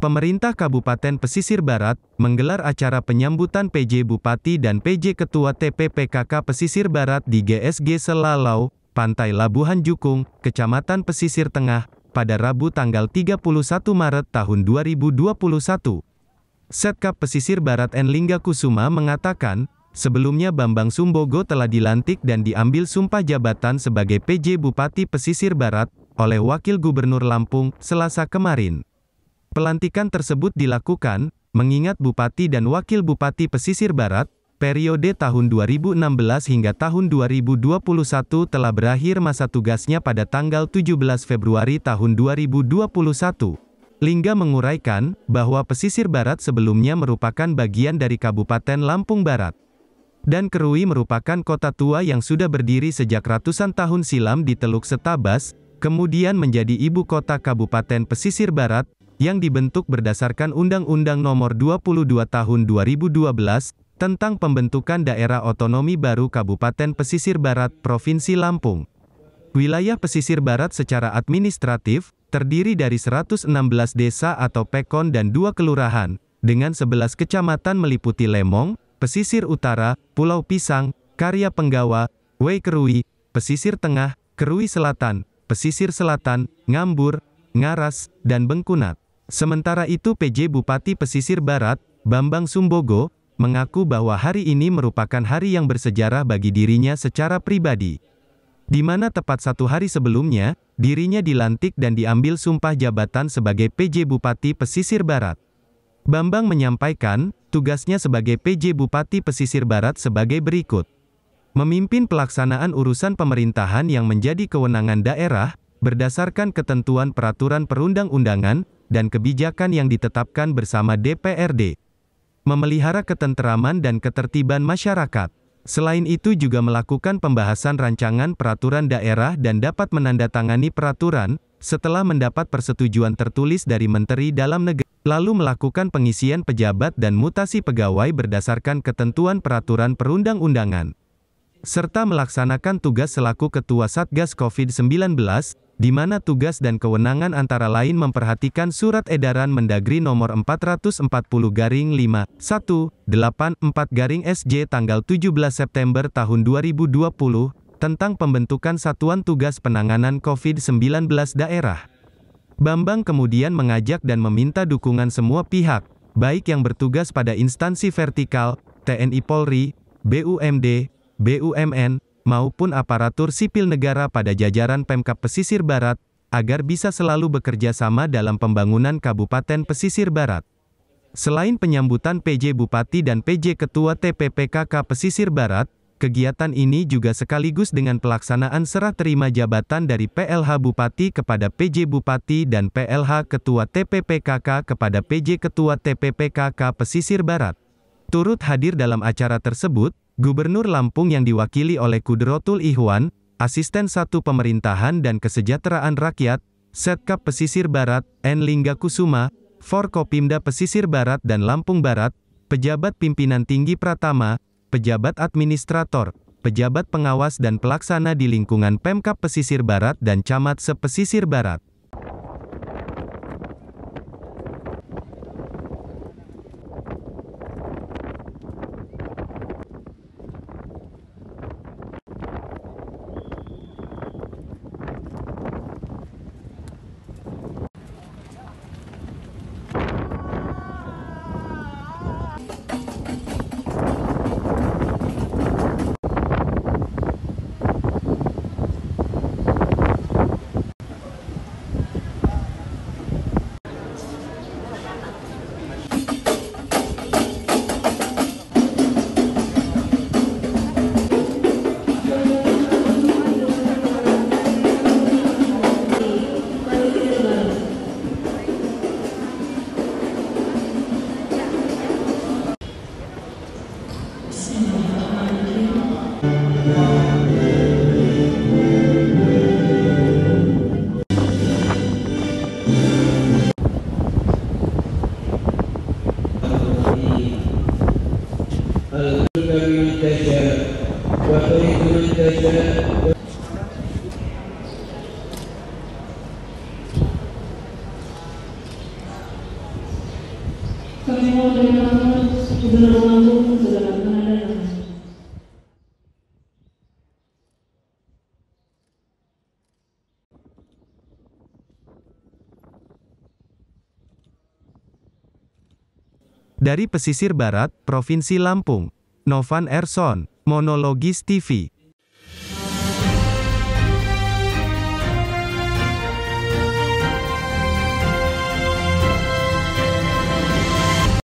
Pemerintah Kabupaten Pesisir Barat menggelar acara penyambutan PJ Bupati dan PJ Ketua TPPKK Pesisir Barat di GSG Selalau, Pantai Labuhan Jukung, Kecamatan Pesisir Tengah, pada Rabu tanggal 31 Maret tahun 2021. Setkap Pesisir Barat Enlingga Kusuma mengatakan, sebelumnya Bambang Sumbogo telah dilantik dan diambil sumpah jabatan sebagai PJ Bupati Pesisir Barat oleh Wakil Gubernur Lampung, Selasa kemarin. Pelantikan tersebut dilakukan, mengingat Bupati dan Wakil Bupati Pesisir Barat, periode tahun 2016 hingga tahun 2021 telah berakhir masa tugasnya pada tanggal 17 Februari tahun 2021. Lingga menguraikan, bahwa pesisir barat sebelumnya merupakan bagian dari Kabupaten Lampung Barat. Dan Kerui merupakan kota tua yang sudah berdiri sejak ratusan tahun silam di Teluk Setabas, kemudian menjadi ibu kota Kabupaten Pesisir Barat, yang dibentuk berdasarkan Undang-Undang Nomor 22 Tahun 2012 tentang pembentukan daerah otonomi baru Kabupaten Pesisir Barat Provinsi Lampung. Wilayah pesisir barat secara administratif terdiri dari 116 desa atau pekon dan dua kelurahan dengan 11 kecamatan meliputi Lemong, Pesisir Utara, Pulau Pisang, Karya Penggawa, Wei Kerui, Pesisir Tengah, Kerui Selatan, Pesisir Selatan, Ngambur, Ngaras, dan Bengkunat. Sementara itu PJ Bupati Pesisir Barat, Bambang Sumbogo, mengaku bahwa hari ini merupakan hari yang bersejarah bagi dirinya secara pribadi. Di mana tepat satu hari sebelumnya, dirinya dilantik dan diambil sumpah jabatan sebagai PJ Bupati Pesisir Barat. Bambang menyampaikan, tugasnya sebagai PJ Bupati Pesisir Barat sebagai berikut. Memimpin pelaksanaan urusan pemerintahan yang menjadi kewenangan daerah, berdasarkan ketentuan peraturan perundang-undangan, dan kebijakan yang ditetapkan bersama DPRD. Memelihara ketenteraman dan ketertiban masyarakat. Selain itu juga melakukan pembahasan rancangan peraturan daerah dan dapat menandatangani peraturan, setelah mendapat persetujuan tertulis dari Menteri Dalam Negeri, lalu melakukan pengisian pejabat dan mutasi pegawai berdasarkan ketentuan peraturan perundang-undangan serta melaksanakan tugas selaku Ketua Satgas COVID-19, di mana tugas dan kewenangan antara lain memperhatikan surat edaran Mendagri nomor 440 garing 5184 garing SJ tanggal 17 September tahun 2020, tentang pembentukan Satuan Tugas Penanganan COVID-19 Daerah. Bambang kemudian mengajak dan meminta dukungan semua pihak, baik yang bertugas pada instansi vertikal, TNI Polri, BUMD, BUMN, maupun aparatur sipil negara pada jajaran Pemkap Pesisir Barat, agar bisa selalu bekerja sama dalam pembangunan Kabupaten Pesisir Barat. Selain penyambutan PJ Bupati dan PJ Ketua TPPKK Pesisir Barat, kegiatan ini juga sekaligus dengan pelaksanaan serah terima jabatan dari PLH Bupati kepada PJ Bupati dan PLH Ketua TPPKK kepada PJ Ketua TPPKK Pesisir Barat. Turut hadir dalam acara tersebut, Gubernur Lampung yang diwakili oleh Kudrotul Ihwan, Asisten Satu Pemerintahan dan Kesejahteraan Rakyat, Setkap Pesisir Barat, N. Lingga Kusuma, Forkopimda Pesisir Barat dan Lampung Barat, Pejabat Pimpinan Tinggi Pratama, Pejabat Administrator, Pejabat Pengawas dan Pelaksana di lingkungan Pemkap Pesisir Barat dan Camat Sepesisir Barat. فالحمد لمن تشاء وتريد من تشاء Kami mohon dari kamu, segala mengampun, segala mengenal Dari pesisir barat, Provinsi Lampung, Novan Erson, Monologis TV.